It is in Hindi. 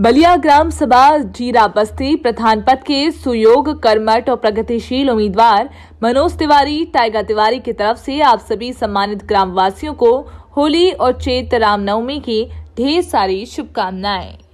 बलिया ग्राम सभा जीरा बस्ती प्रधान पद के सुयोग कर्मठ और प्रगतिशील उम्मीदवार मनोज तिवारी टाइगर तिवारी की तरफ से आप सभी सम्मानित ग्रामवासियों को होली और चेत रामनवमी की ढेर सारी शुभकामनाएं